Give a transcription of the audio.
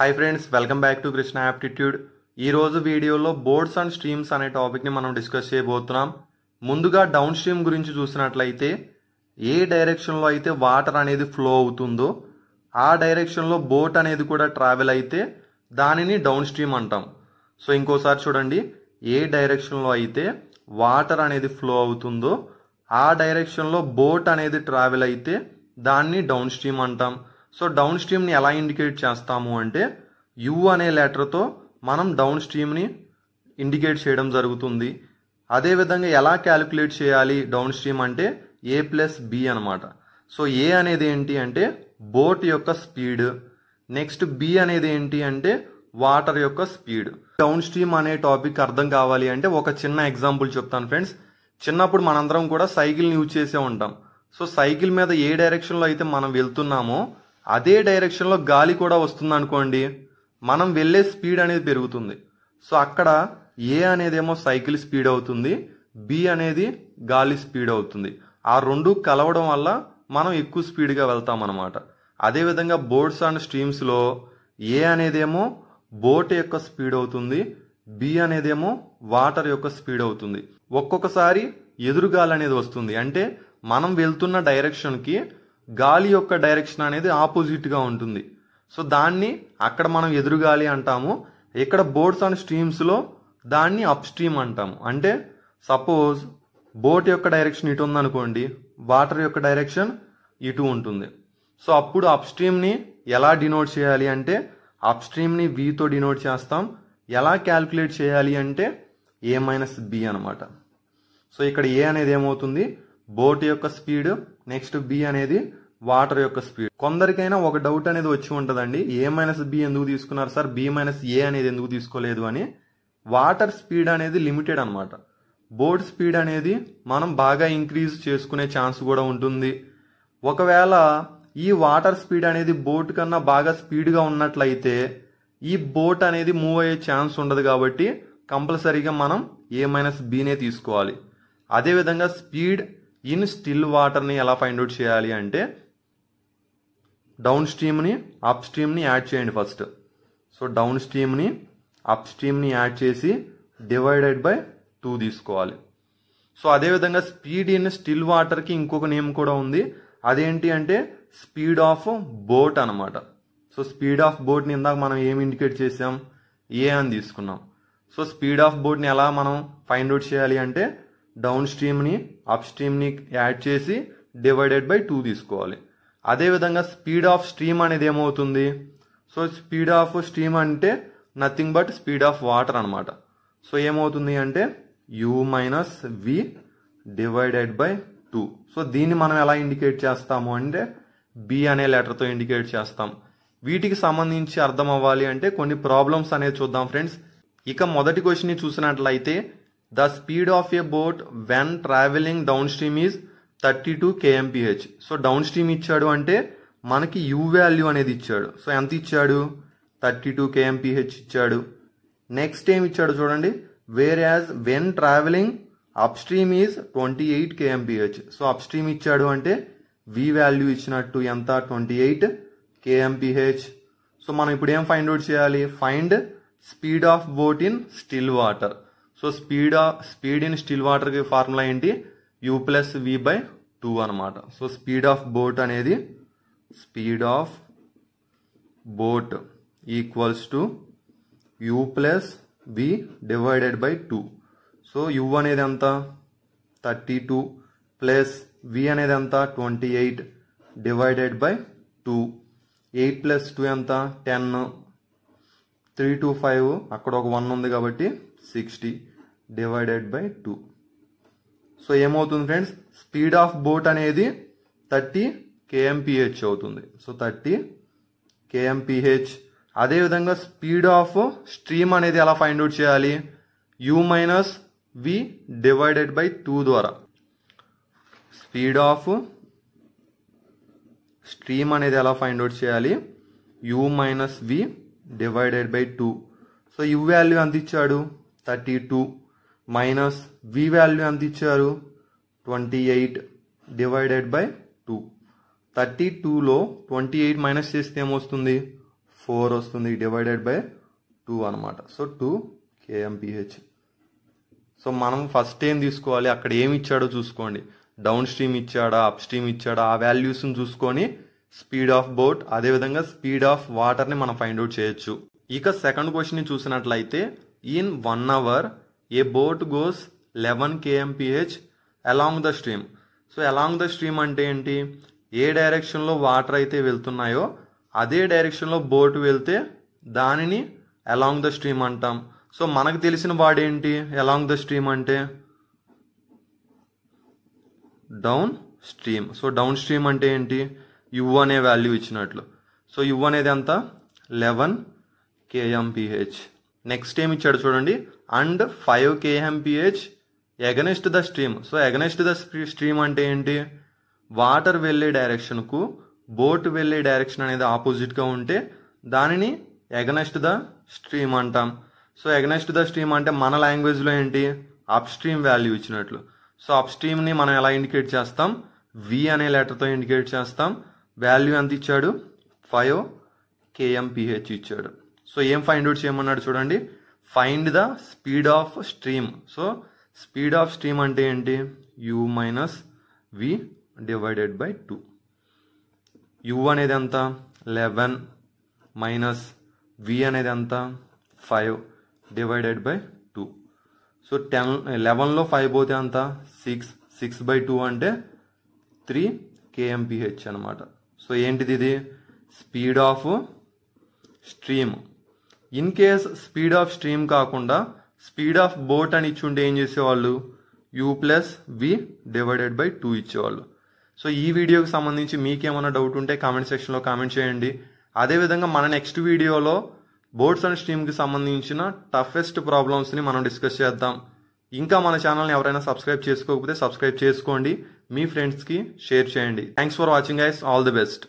hi friends welcome back to Krishna aptitude ఈరోజు వీడియోలో boards and streams అనే టాపిక్ని మనం డిస్కస్ చేయబోతున్నాం ముందుగా డౌన్ స్ట్రీమ్ గురించి చూసినట్లయితే ఏ డైరెక్షన్లో అయితే వాటర్ అనేది ఫ్లో అవుతుందో ఆ డైరెక్షన్లో బోట్ అనేది కూడా ట్రావెల్ అయితే దానిని డౌన్ స్ట్రీమ్ అంటాం సో ఇంకోసారి చూడండి ఏ డైరెక్షన్లో అయితే వాటర్ అనేది ఫ్లో అవుతుందో ఆ డైరెక్షన్లో బోట్ అనేది ట్రావెల్ అయితే దాన్ని డౌన్ స్ట్రీమ్ అంటాం సో డౌన్ స్ట్రీమ్ని ఎలా ఇండికేట్ చేస్తాము అంటే యు అనే లెటర్తో మనం డౌన్ స్ట్రీమ్ని ఇండికేట్ చేయడం జరుగుతుంది అదేవిధంగా ఎలా క్యాలిక్యులేట్ చేయాలి డౌన్ స్ట్రీమ్ అంటే ఏ ప్లస్ బి అనమాట సో ఏ అనేది ఏంటి అంటే బోట్ యొక్క స్పీడ్ నెక్స్ట్ బి అనేది ఏంటి అంటే వాటర్ యొక్క స్పీడ్ డౌన్ స్ట్రీమ్ అనే టాపిక్ అర్థం కావాలి అంటే ఒక చిన్న ఎగ్జాంపుల్ చెప్తాను ఫ్రెండ్స్ చిన్నప్పుడు మనందరం కూడా సైకిల్ని యూజ్ చేసే ఉంటాం సో సైకిల్ మీద ఏ డైరెక్షన్లో అయితే మనం వెళ్తున్నామో అదే డైరెక్షన్లో గాలి కూడా వస్తుంది అనుకోండి మనం వెళ్ళే స్పీడ్ అనేది పెరుగుతుంది సో అక్కడ ఏ అనేదేమో సైకిల్ స్పీడ్ అవుతుంది బి అనేది గాలి స్పీడ్ అవుతుంది ఆ రెండు కలవడం వల్ల మనం ఎక్కువ స్పీడ్గా వెళ్తాం అనమాట అదేవిధంగా బోట్స్ అండ్ స్ట్రీమ్స్లో ఏ అనేదేమో బోట్ యొక్క స్పీడ్ అవుతుంది బి అనేదేమో వాటర్ యొక్క స్పీడ్ అవుతుంది ఒక్కొక్కసారి ఎదురుగాలి అనేది వస్తుంది అంటే మనం వెళ్తున్న డైరెక్షన్కి గాలి యొక్క డైరెక్షన్ అనేది ఆపోజిట్గా ఉంటుంది సో దాన్ని అక్కడ మనం ఎదురుగాలి అంటాము ఇక్కడ బోట్స్ అండ్ స్ట్రీమ్స్లో దాన్ని అప్ స్ట్రీమ్ అంటాము అంటే సపోజ్ బోట్ యొక్క డైరెక్షన్ ఇటు ఉందనుకోండి వాటర్ యొక్క డైరెక్షన్ ఇటు ఉంటుంది సో అప్పుడు అప్ స్ట్రీమ్ని ఎలా డినోట్ చేయాలి అంటే అప్ స్ట్రీమ్ని వీతో డినోట్ చేస్తాం ఎలా క్యాల్కులేట్ చేయాలి అంటే ఏ మైనస్ బి అనమాట సో ఇక్కడ ఏ అనేది ఏమవుతుంది బోట్ యొక్క స్పీడ్ నెక్స్ట్ బి అనేది వాటర్ యొక్క స్పీడ్ కొందరికైనా ఒక డౌట్ అనేది వచ్చి ఉంటుందండి ఏ మైనస్ బి ఎందుకు తీసుకున్నారు సార్ బి మైనస్ ఏ అనేది ఎందుకు తీసుకోలేదు అని వాటర్ స్పీడ్ అనేది లిమిటెడ్ అనమాట బోర్డ్ స్పీడ్ అనేది మనం బాగా ఇంక్రీజ్ చేసుకునే ఛాన్స్ కూడా ఉంటుంది ఒకవేళ ఈ వాటర్ స్పీడ్ అనేది బోట్ కన్నా బాగా స్పీడ్గా ఉన్నట్లయితే ఈ బోట్ అనేది మూవ్ అయ్యే ఛాన్స్ ఉండదు కాబట్టి కంపల్సరీగా మనం ఏ మైనస్ బీనే తీసుకోవాలి అదేవిధంగా స్పీడ్ ఇన్ స్టిల్ వాటర్ని ఎలా ఫైండ్ అవుట్ చేయాలి అంటే డౌన్ స్ట్రీమ్ని అప్ స్ట్రీమ్ని యాడ్ చేయండి ఫస్ట్ సో డౌన్ స్ట్రీమ్ని అప్ స్ట్రీమ్ని యాడ్ చేసి డివైడెడ్ బై టూ తీసుకోవాలి సో అదేవిధంగా స్పీడ్ ఇన్ స్టిల్ వాటర్కి ఇంకొక నేమ్ కూడా ఉంది అదేంటి అంటే స్పీడ్ ఆఫ్ బోట్ అనమాట సో స్పీడ్ ఆఫ్ బోట్ని ఇందాక మనం ఏం ఇండికేట్ చేసాం ఏ అని తీసుకున్నాం సో స్పీడ్ ఆఫ్ బోట్ని ఎలా మనం ఫైండ్ అవుట్ చేయాలి అంటే డౌన్ స్ట్రీమ్ని అప్ స్ట్రీమ్ని యాడ్ చేసి డివైడెడ్ బై టూ తీసుకోవాలి అదేవిధంగా స్పీడ్ ఆఫ్ స్ట్రీమ్ అనేది ఏమవుతుంది సో స్పీడ్ ఆఫ్ స్ట్రీమ్ అంటే nothing but speed of water అనమాట సో ఏమవుతుంది అంటే u minus v divided by two so దీన్ని మనం ఎలా ఇండికేట్ చేస్తాము అంటే బి అనే లెటర్తో ఇండికేట్ చేస్తాం వీటికి సంబంధించి అర్థం అవ్వాలి అంటే కొన్ని ప్రాబ్లమ్స్ అనేది చూద్దాం ఫ్రెండ్స్ ఇక మొదటి క్వశ్చన్ని చూసినట్లయితే the speed of a boat when travelling downstream is thirty two KMPH so downstream ఇచ్చాడు అంటే మనకి యూ వాల్యూ అనేది ఇచ్చాడు సో ఎంత ఇచ్చాడు థర్టీ టూ కేఎంపీహెచ్ ఇచ్చాడు నెక్స్ట్ ఏం ఇచ్చాడు చూడండి whereas when travelling upstream is twenty eight KMPH so upstream ఇచ్చాడు అంటే వి వాల్యూ ఇచ్చినట్టు ఎంత ట్వంటీ ఎయిట్ కేఎంపీహెచ్ సో మనం ఇప్పుడు ఏం ఫైండ్ అవుట్ చేయాలి find speed of boat in still water so speed speed in still వాటర్కి formula ఏంటి u plus v by two అనమాట సో స్పీడ్ ఆఫ్ బోట్ అనేది speed of boat equals to u plus v divided by two so u అనేది ఎంత thirty two plus v అనేది ఎంత twenty eight divided by two eight plus two ఎంత ten three to five అక్కడ ఒక one ఉంది కాబట్టి sixty divided by two so ఏమవుతుంది ఫ్రెండ్స్ స్పీడ్ ఆఫ్ బోట్ అనేది థర్టీ కేఎంపిహెచ్ అవుతుంది సో థర్టీ కేఎంపిహెచ్ అదేవిధంగా స్పీడ్ ఆఫ్ స్ట్రీమ్ అనేది ఎలా ఫైండ్ అవుట్ చేయాలి u minus v divided by two ద్వారా స్పీడ్ ఆఫ్ స్ట్రీమ్ అనేది ఎలా ఫైండ్ అవుట్ చేయాలి u minus v divided by two so u value ఎంత ఇచ్చాడు thirty two minus v value ఎంత ఇచ్చారు twenty eight divided by two thirty టూలో twenty eight minus చేస్తే ఏమొస్తుంది ఫోర్ వస్తుంది డివైడెడ్ బై టూ అనమాట సో టూ కేఎంపిహెచ్ సో మనం ఫస్ట్ ఏం తీసుకోవాలి అక్కడ ఏమి ఇచ్చాడో చూసుకోండి డౌన్ స్ట్రీమ్ ఇచ్చాడా అప్ స్ట్రీమ్ ఇచ్చాడా ఆ వాల్యూస్ని చూసుకొని స్పీడ్ ఆఫ్ బోట్ అదేవిధంగా స్పీడ్ ఆఫ్ వాటర్ని మనం ఫైండ్ అవుట్ చేయొచ్చు ఇక సెకండ్ క్వశ్చన్ చూసినట్లయితే in one hour a boat goes eleven KMPH along the stream so along the stream అంటే ఏంటి ఏ డైరెక్షన్లో వాటర్ అయితే వెళ్తున్నాయో అదే డైరెక్షన్లో బోట్ వెళ్తే దానిని అలాంగ్ ద స్ట్రీమ్ అంటాం సో మనకు తెలిసిన వాడేంటి అలాంగ్ ద స్ట్రీమ్ అంటే downstream so downstream అంటే ఏంటి యు అనే వాల్యూ ఇచ్చినట్లు సో యు అనేది ఎంత లెవెన్ కేఎంపిహెచ్ నెక్స్ట్ ఏమి ఇచ్చాడు చూడండి and five KMPH against the stream so against the stream అంటే ఏంటి వాటర్ వెళ్ళే డైరెక్షన్కు బోట్ వెళ్ళే డైరెక్షన్ అనేది ఆపోజిట్గా ఉంటే దానిని ఎగనెస్ట్ ద స్ట్రీమ్ అంటాం సో ఎగనెస్ట్ ద స్ట్రీమ్ అంటే మన లాంగ్వేజ్లో ఏంటి అప్ స్ట్రీమ్ వాల్యూ ఇచ్చినట్లు సో అప్ స్ట్రీమ్ని మనం ఎలా ఇండికేట్ చేస్తాం వి అనే లెటర్తో ఇండికేట్ చేస్తాం వాల్యూ ఎంత ఇచ్చాడు ఫైవ్ కేఎంపిహెచ్ ఇచ్చాడు సో ఏం ఫైండ్ అవుట్ చేయమన్నాడు చూడండి find the speed of stream so speed of stream అంటే ఏంటి u minus v divided by two u అనేది ఎంత లెవెన్ మైనస్ వి అనేది ఎంత five divided by two so ten లెవెన్లో ఫైవ్ పోతే ఎంత సిక్స్ సిక్స్ బై టూ అంటే త్రీ కేఎంపిహెచ్ అనమాట సో ఏంటిది ఇది speed of stream in case speed of stream కాకుండా స్పీడ్ ఆఫ్ బోట్ అని ఉంటే ఏం చేసేవాళ్ళు u plus v divided by two ఇచ్చేవాళ్ళు సో ఈ వీడియోకి సంబంధించి మీకేమైనా డౌట్ ఉంటే కామెంట్ సెక్షన్లో కామెంట్ చేయండి అదేవిధంగా మన నెక్స్ట్ వీడియోలో బోట్స్ అండ్ స్ట్రీమ్కి సంబంధించిన టఫెస్ట్ ప్రాబ్లమ్స్ని మనం డిస్కస్ చేద్దాం ఇంకా మన ఛానల్ని ఎవరైనా సబ్స్క్రైబ్ చేసుకోకపోతే సబ్స్క్రైబ్ చేసుకోండి మీ ఫ్రెండ్స్కి షేర్ చేయండి థ్యాంక్స్ ఫర్ వాచింగ్ ఐస్ ఆల్ ది బెస్ట్